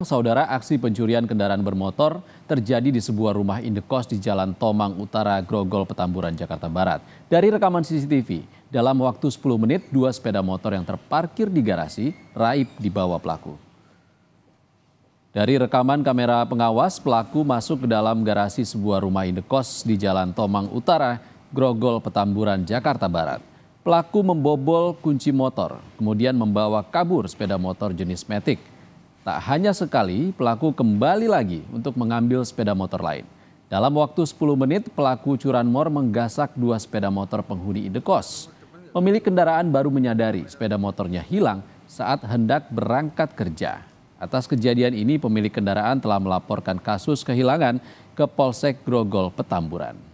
Saudara aksi pencurian kendaraan bermotor terjadi di sebuah rumah indekos di Jalan Tomang Utara, Grogol, Petamburan, Jakarta Barat. Dari rekaman CCTV, dalam waktu 10 menit, dua sepeda motor yang terparkir di garasi raib di bawah pelaku. Dari rekaman kamera pengawas, pelaku masuk ke dalam garasi sebuah rumah indekos di Jalan Tomang Utara, Grogol, Petamburan, Jakarta Barat. Pelaku membobol kunci motor, kemudian membawa kabur sepeda motor jenis Matic. Tak hanya sekali, pelaku kembali lagi untuk mengambil sepeda motor lain. Dalam waktu 10 menit, pelaku curanmor menggasak dua sepeda motor penghuni indekos. Pemilik kendaraan baru menyadari sepeda motornya hilang saat hendak berangkat kerja. Atas kejadian ini, pemilik kendaraan telah melaporkan kasus kehilangan ke Polsek Grogol Petamburan.